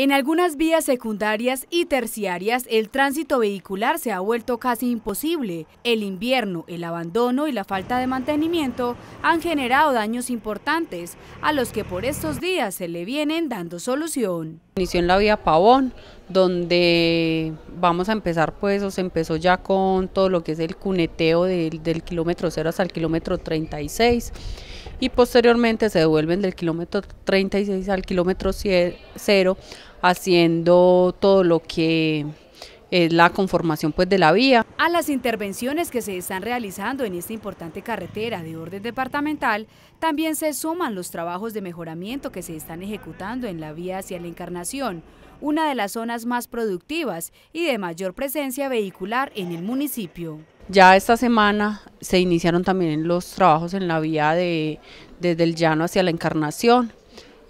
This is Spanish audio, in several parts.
En algunas vías secundarias y terciarias el tránsito vehicular se ha vuelto casi imposible. El invierno, el abandono y la falta de mantenimiento han generado daños importantes a los que por estos días se le vienen dando solución. Inició en la vía Pavón, donde vamos a empezar pues o se empezó ya con todo lo que es el cuneteo del, kilómetro 0 hasta el kilómetro 36 y posteriormente se devuelven del kilómetro 36 al kilómetro 0 haciendo todo lo que es la conformación pues de la vía. A las intervenciones que se están realizando en esta importante carretera de orden departamental, también se suman los trabajos de mejoramiento que se están ejecutando en la vía hacia la Encarnación, una de las zonas más productivas y de mayor presencia vehicular en el municipio. Ya esta semana se iniciaron también los trabajos en la vía desde el llano hacia la Encarnación,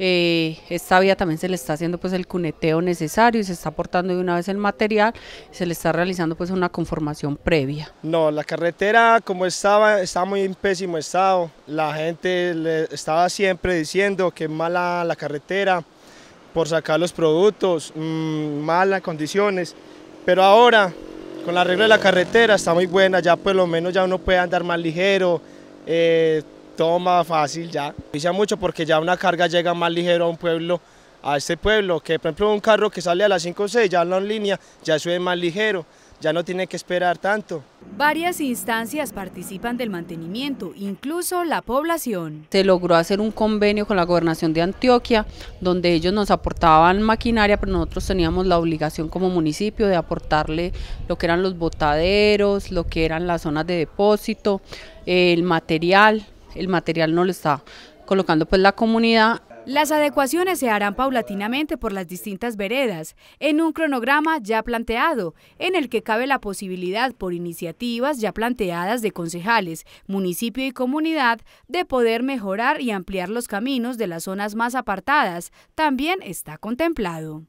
eh, esta vía también se le está haciendo pues el cuneteo necesario y se está aportando de una vez el material, se le está realizando pues una conformación previa. No, la carretera como estaba, está muy en pésimo estado, la gente le estaba siempre diciendo que mala la carretera por sacar los productos, mm, malas condiciones, pero ahora con la regla de la carretera está muy buena, ya por lo menos ya uno puede andar más ligero, eh, todo más fácil ya. sea, mucho porque ya una carga llega más ligero a un pueblo, a este pueblo, que por ejemplo un carro que sale a las 5 o 6 ya en la línea, ya sube más ligero, ya no tiene que esperar tanto. Varias instancias participan del mantenimiento, incluso la población. Se logró hacer un convenio con la gobernación de Antioquia, donde ellos nos aportaban maquinaria, pero nosotros teníamos la obligación como municipio de aportarle lo que eran los botaderos, lo que eran las zonas de depósito, el material, el material no lo está colocando pues la comunidad. Las adecuaciones se harán paulatinamente por las distintas veredas, en un cronograma ya planteado, en el que cabe la posibilidad por iniciativas ya planteadas de concejales, municipio y comunidad de poder mejorar y ampliar los caminos de las zonas más apartadas. También está contemplado.